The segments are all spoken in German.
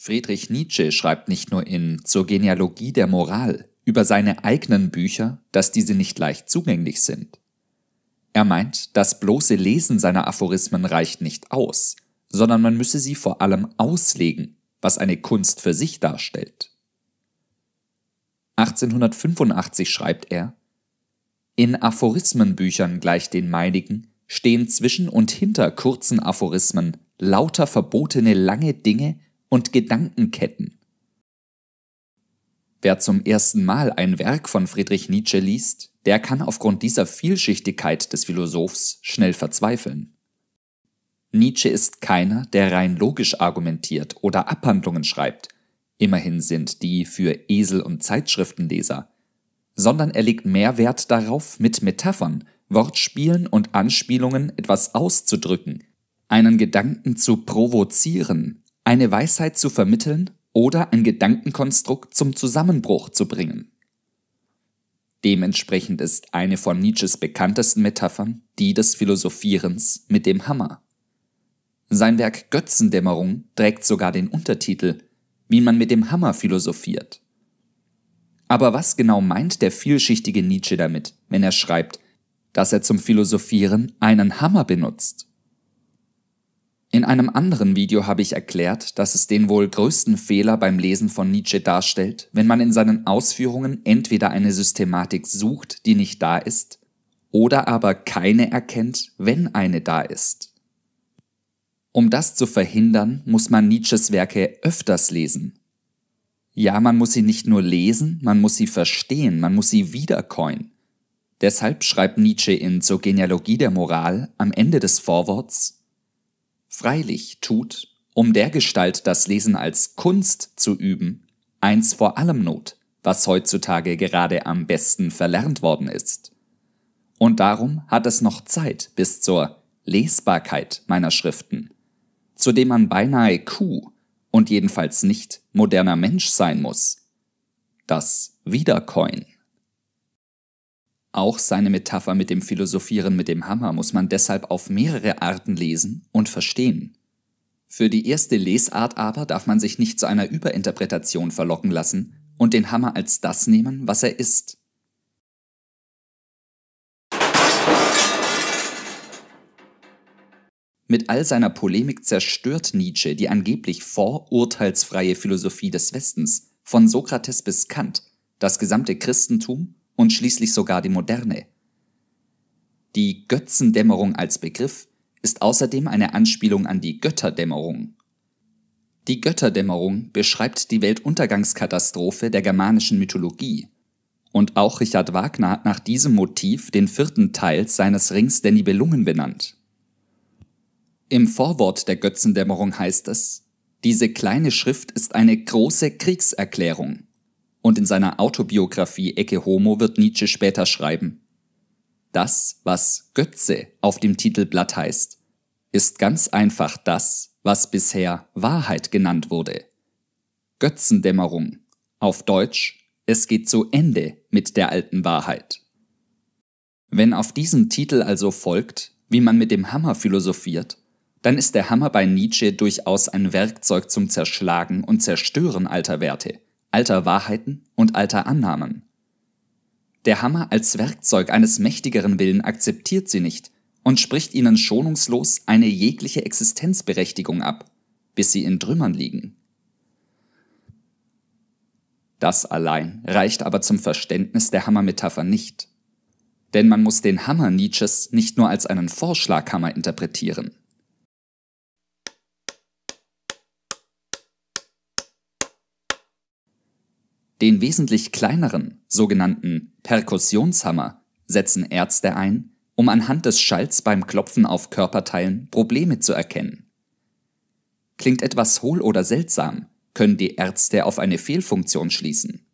Friedrich Nietzsche schreibt nicht nur in Zur Genealogie der Moral über seine eigenen Bücher, dass diese nicht leicht zugänglich sind. Er meint, das bloße Lesen seiner Aphorismen reicht nicht aus, sondern man müsse sie vor allem auslegen, was eine Kunst für sich darstellt. 1885 schreibt er, in Aphorismenbüchern gleich den meinigen stehen zwischen und hinter kurzen Aphorismen lauter verbotene lange Dinge, und Gedankenketten. Wer zum ersten Mal ein Werk von Friedrich Nietzsche liest, der kann aufgrund dieser Vielschichtigkeit des Philosophs schnell verzweifeln. Nietzsche ist keiner, der rein logisch argumentiert oder Abhandlungen schreibt, immerhin sind die für Esel und Zeitschriftenleser, sondern er legt mehr Wert darauf, mit Metaphern, Wortspielen und Anspielungen etwas auszudrücken, einen Gedanken zu provozieren, eine Weisheit zu vermitteln oder ein Gedankenkonstrukt zum Zusammenbruch zu bringen. Dementsprechend ist eine von Nietzsches bekanntesten Metaphern die des Philosophierens mit dem Hammer. Sein Werk Götzendämmerung trägt sogar den Untertitel Wie man mit dem Hammer philosophiert. Aber was genau meint der vielschichtige Nietzsche damit, wenn er schreibt, dass er zum Philosophieren einen Hammer benutzt? In einem anderen Video habe ich erklärt, dass es den wohl größten Fehler beim Lesen von Nietzsche darstellt, wenn man in seinen Ausführungen entweder eine Systematik sucht, die nicht da ist, oder aber keine erkennt, wenn eine da ist. Um das zu verhindern, muss man Nietzsches Werke öfters lesen. Ja, man muss sie nicht nur lesen, man muss sie verstehen, man muss sie wiederkäuen. Deshalb schreibt Nietzsche in Zur Genealogie der Moral am Ende des Vorworts freilich tut, um der Gestalt das Lesen als Kunst zu üben, eins vor allem Not, was heutzutage gerade am besten verlernt worden ist. Und darum hat es noch Zeit bis zur Lesbarkeit meiner Schriften, zu dem man beinahe Kuh und jedenfalls nicht moderner Mensch sein muss. Das Wiedercoin. Auch seine Metapher mit dem Philosophieren mit dem Hammer muss man deshalb auf mehrere Arten lesen und verstehen. Für die erste Lesart aber darf man sich nicht zu einer Überinterpretation verlocken lassen und den Hammer als das nehmen, was er ist. Mit all seiner Polemik zerstört Nietzsche die angeblich vorurteilsfreie Philosophie des Westens, von Sokrates bis Kant, das gesamte Christentum und schließlich sogar die Moderne. Die Götzendämmerung als Begriff ist außerdem eine Anspielung an die Götterdämmerung. Die Götterdämmerung beschreibt die Weltuntergangskatastrophe der germanischen Mythologie. Und auch Richard Wagner hat nach diesem Motiv den vierten Teil seines Rings der Nibelungen benannt. Im Vorwort der Götzendämmerung heißt es, diese kleine Schrift ist eine große Kriegserklärung und in seiner Autobiografie Ecke Homo wird Nietzsche später schreiben. Das, was Götze auf dem Titelblatt heißt, ist ganz einfach das, was bisher Wahrheit genannt wurde. Götzendämmerung, auf Deutsch, es geht zu Ende mit der alten Wahrheit. Wenn auf diesen Titel also folgt, wie man mit dem Hammer philosophiert, dann ist der Hammer bei Nietzsche durchaus ein Werkzeug zum Zerschlagen und Zerstören alter Werte – alter Wahrheiten und alter Annahmen. Der Hammer als Werkzeug eines mächtigeren Willen akzeptiert sie nicht und spricht ihnen schonungslos eine jegliche Existenzberechtigung ab, bis sie in Trümmern liegen. Das allein reicht aber zum Verständnis der Hammermetapher nicht. Denn man muss den Hammer Nietzsches nicht nur als einen Vorschlaghammer interpretieren. Den wesentlich kleineren, sogenannten Perkussionshammer, setzen Ärzte ein, um anhand des Schalls beim Klopfen auf Körperteilen Probleme zu erkennen. Klingt etwas hohl oder seltsam, können die Ärzte auf eine Fehlfunktion schließen.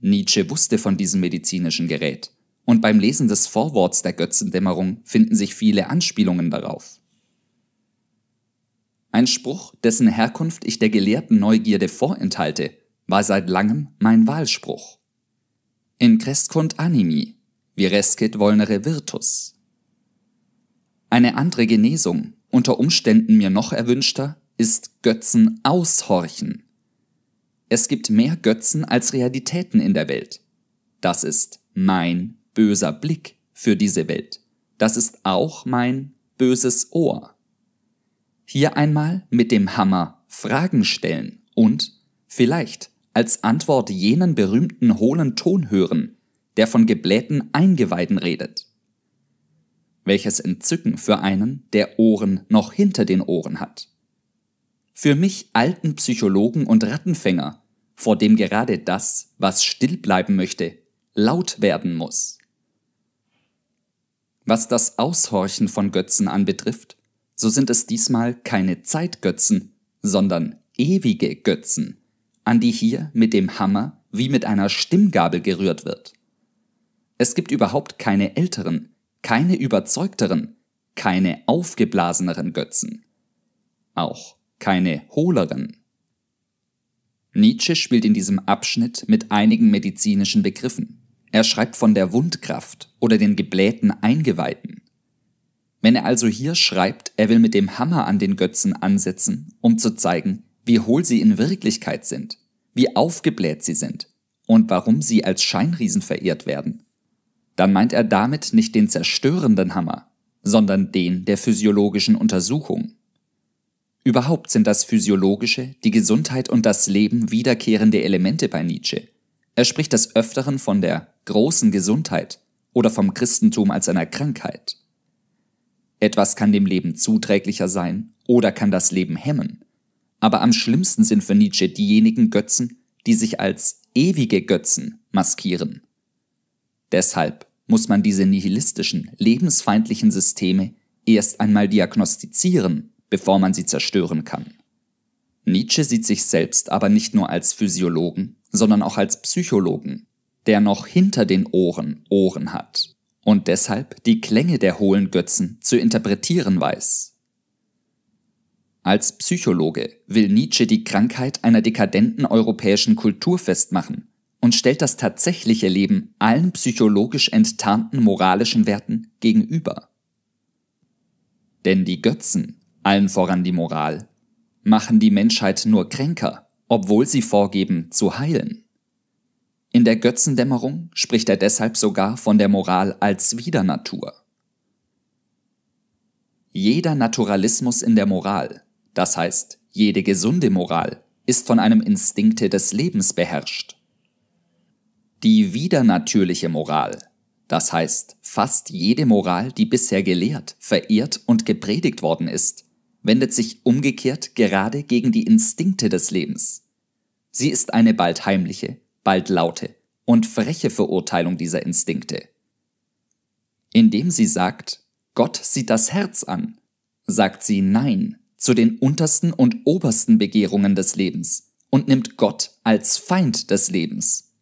Nietzsche wusste von diesem medizinischen Gerät, und beim Lesen des Vorworts der Götzendämmerung finden sich viele Anspielungen darauf. Ein Spruch, dessen Herkunft ich der gelehrten Neugierde vorenthalte, war seit langem mein Wahlspruch. In crescunt animi, virescit volnere virtus. Eine andere Genesung, unter Umständen mir noch erwünschter, ist Götzen aushorchen. Es gibt mehr Götzen als Realitäten in der Welt. Das ist mein böser Blick für diese Welt. Das ist auch mein böses Ohr. Hier einmal mit dem Hammer Fragen stellen und vielleicht als Antwort jenen berühmten hohlen Ton hören, der von geblähten Eingeweiden redet. Welches Entzücken für einen, der Ohren noch hinter den Ohren hat. Für mich alten Psychologen und Rattenfänger, vor dem gerade das, was still bleiben möchte, laut werden muss. Was das Aushorchen von Götzen anbetrifft, so sind es diesmal keine Zeitgötzen, sondern ewige Götzen an die hier mit dem Hammer wie mit einer Stimmgabel gerührt wird. Es gibt überhaupt keine älteren, keine überzeugteren, keine aufgeblaseneren Götzen. Auch keine hohleren. Nietzsche spielt in diesem Abschnitt mit einigen medizinischen Begriffen. Er schreibt von der Wundkraft oder den geblähten Eingeweihten. Wenn er also hier schreibt, er will mit dem Hammer an den Götzen ansetzen, um zu zeigen, wie hohl sie in Wirklichkeit sind, wie aufgebläht sie sind und warum sie als Scheinriesen verehrt werden, dann meint er damit nicht den zerstörenden Hammer, sondern den der physiologischen Untersuchung. Überhaupt sind das physiologische, die Gesundheit und das Leben wiederkehrende Elemente bei Nietzsche. Er spricht des Öfteren von der großen Gesundheit oder vom Christentum als einer Krankheit. Etwas kann dem Leben zuträglicher sein oder kann das Leben hemmen. Aber am schlimmsten sind für Nietzsche diejenigen Götzen, die sich als ewige Götzen maskieren. Deshalb muss man diese nihilistischen, lebensfeindlichen Systeme erst einmal diagnostizieren, bevor man sie zerstören kann. Nietzsche sieht sich selbst aber nicht nur als Physiologen, sondern auch als Psychologen, der noch hinter den Ohren Ohren hat und deshalb die Klänge der hohlen Götzen zu interpretieren weiß. Als Psychologe will Nietzsche die Krankheit einer dekadenten europäischen Kultur festmachen und stellt das tatsächliche Leben allen psychologisch enttarnten moralischen Werten gegenüber. Denn die Götzen, allen voran die Moral, machen die Menschheit nur kränker, obwohl sie vorgeben zu heilen. In der Götzendämmerung spricht er deshalb sogar von der Moral als Widernatur. Jeder Naturalismus in der Moral das heißt jede gesunde Moral, ist von einem Instinkte des Lebens beherrscht. Die widernatürliche Moral, das heißt fast jede Moral, die bisher gelehrt, verehrt und gepredigt worden ist, wendet sich umgekehrt gerade gegen die Instinkte des Lebens. Sie ist eine bald heimliche, bald laute und freche Verurteilung dieser Instinkte. Indem sie sagt, Gott sieht das Herz an, sagt sie Nein zu den untersten und obersten Begehrungen des Lebens und nimmt Gott als Feind des Lebens.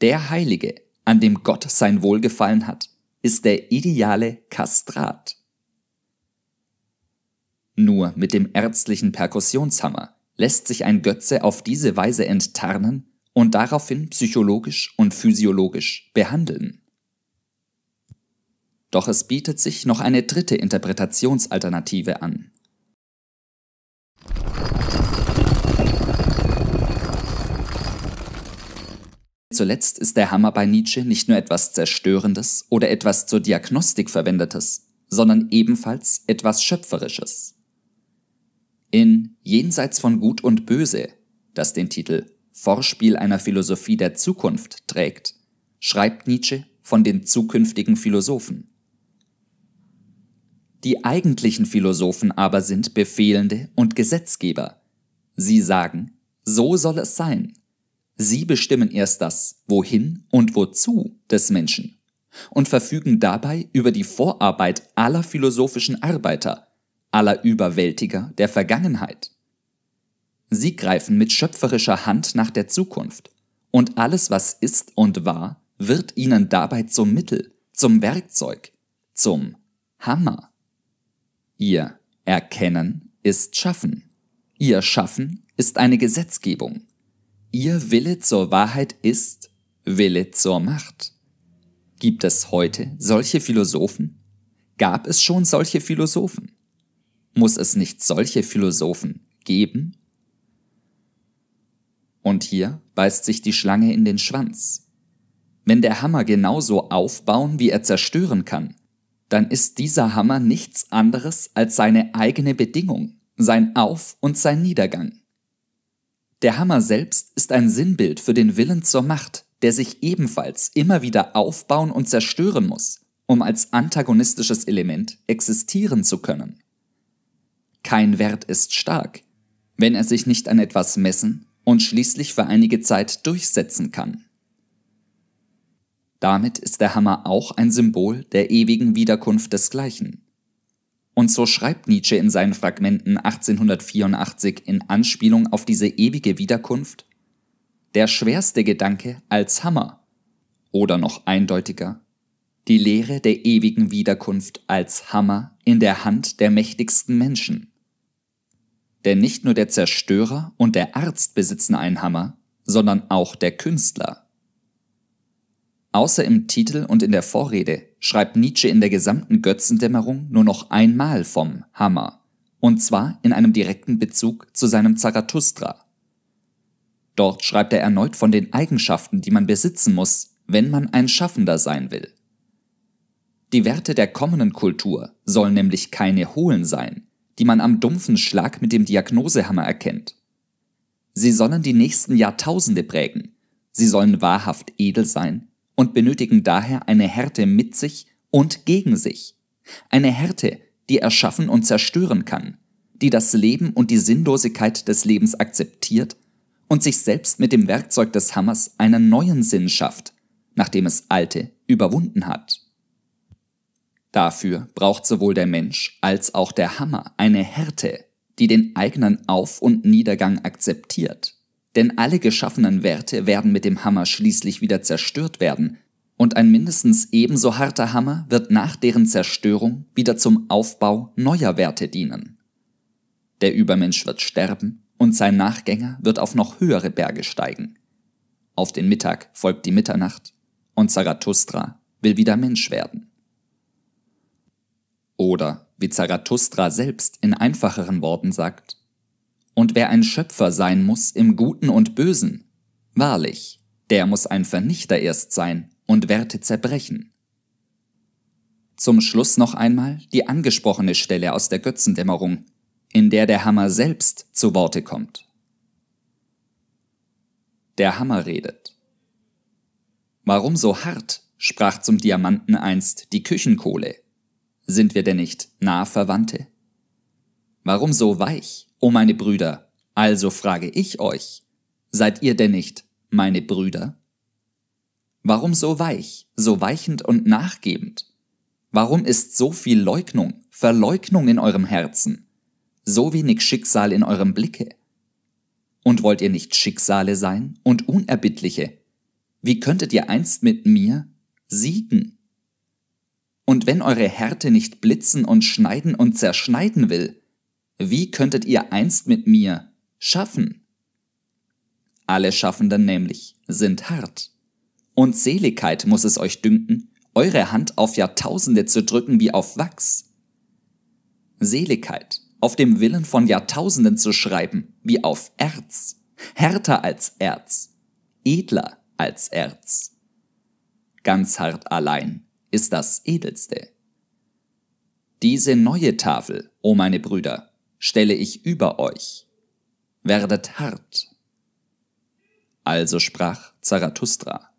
Der Heilige, an dem Gott sein Wohlgefallen hat, ist der ideale Kastrat. Nur mit dem ärztlichen Perkussionshammer lässt sich ein Götze auf diese Weise enttarnen und daraufhin psychologisch und physiologisch behandeln. Doch es bietet sich noch eine dritte Interpretationsalternative an. Zuletzt ist der Hammer bei Nietzsche nicht nur etwas Zerstörendes oder etwas zur Diagnostik verwendetes, sondern ebenfalls etwas Schöpferisches. In Jenseits von Gut und Böse, das den Titel Vorspiel einer Philosophie der Zukunft trägt, schreibt Nietzsche von den zukünftigen Philosophen. Die eigentlichen Philosophen aber sind Befehlende und Gesetzgeber. Sie sagen, so soll es sein, Sie bestimmen erst das Wohin und Wozu des Menschen und verfügen dabei über die Vorarbeit aller philosophischen Arbeiter, aller Überwältiger der Vergangenheit. Sie greifen mit schöpferischer Hand nach der Zukunft, und alles, was ist und war, wird ihnen dabei zum Mittel, zum Werkzeug, zum Hammer. Ihr Erkennen ist Schaffen. Ihr Schaffen ist eine Gesetzgebung. Ihr Wille zur Wahrheit ist Wille zur Macht. Gibt es heute solche Philosophen? Gab es schon solche Philosophen? Muss es nicht solche Philosophen geben? Und hier beißt sich die Schlange in den Schwanz. Wenn der Hammer genauso aufbauen, wie er zerstören kann, dann ist dieser Hammer nichts anderes als seine eigene Bedingung, sein Auf und sein Niedergang. Der Hammer selbst ist ein Sinnbild für den Willen zur Macht, der sich ebenfalls immer wieder aufbauen und zerstören muss, um als antagonistisches Element existieren zu können. Kein Wert ist stark, wenn er sich nicht an etwas messen und schließlich für einige Zeit durchsetzen kann. Damit ist der Hammer auch ein Symbol der ewigen Wiederkunft desgleichen. Und so schreibt Nietzsche in seinen Fragmenten 1884 in Anspielung auf diese ewige Wiederkunft der schwerste Gedanke als Hammer oder noch eindeutiger die Lehre der ewigen Wiederkunft als Hammer in der Hand der mächtigsten Menschen. Denn nicht nur der Zerstörer und der Arzt besitzen einen Hammer, sondern auch der Künstler. Außer im Titel und in der Vorrede schreibt Nietzsche in der gesamten Götzendämmerung nur noch einmal vom Hammer, und zwar in einem direkten Bezug zu seinem Zarathustra. Dort schreibt er erneut von den Eigenschaften, die man besitzen muss, wenn man ein Schaffender sein will. Die Werte der kommenden Kultur sollen nämlich keine hohlen sein, die man am dumpfen Schlag mit dem Diagnosehammer erkennt. Sie sollen die nächsten Jahrtausende prägen, sie sollen wahrhaft edel sein und benötigen daher eine Härte mit sich und gegen sich. Eine Härte, die erschaffen und zerstören kann, die das Leben und die Sinnlosigkeit des Lebens akzeptiert und sich selbst mit dem Werkzeug des Hammers einen neuen Sinn schafft, nachdem es alte überwunden hat. Dafür braucht sowohl der Mensch als auch der Hammer eine Härte, die den eigenen Auf- und Niedergang akzeptiert denn alle geschaffenen Werte werden mit dem Hammer schließlich wieder zerstört werden, und ein mindestens ebenso harter Hammer wird nach deren Zerstörung wieder zum Aufbau neuer Werte dienen. Der Übermensch wird sterben und sein Nachgänger wird auf noch höhere Berge steigen. Auf den Mittag folgt die Mitternacht und Zarathustra will wieder Mensch werden. Oder, wie Zarathustra selbst in einfacheren Worten sagt, und wer ein Schöpfer sein muss im Guten und Bösen, wahrlich, der muss ein Vernichter erst sein und Werte zerbrechen. Zum Schluss noch einmal die angesprochene Stelle aus der Götzendämmerung, in der der Hammer selbst zu Worte kommt. Der Hammer redet. Warum so hart, sprach zum Diamanten einst die Küchenkohle. Sind wir denn nicht Nahverwandte? Warum so weich, O oh, meine Brüder, also frage ich euch, seid ihr denn nicht meine Brüder? Warum so weich, so weichend und nachgebend? Warum ist so viel Leugnung, Verleugnung in eurem Herzen, so wenig Schicksal in eurem Blicke? Und wollt ihr nicht Schicksale sein und unerbittliche? Wie könntet ihr einst mit mir siegen? Und wenn eure Härte nicht blitzen und schneiden und zerschneiden will, wie könntet ihr einst mit mir schaffen? Alle Schaffenden nämlich sind hart. Und Seligkeit muss es euch dünken, eure Hand auf Jahrtausende zu drücken wie auf Wachs. Seligkeit, auf dem Willen von Jahrtausenden zu schreiben, wie auf Erz, härter als Erz, edler als Erz. Ganz hart allein ist das Edelste. Diese neue Tafel, o oh meine Brüder, stelle ich über euch. Werdet hart. Also sprach Zarathustra.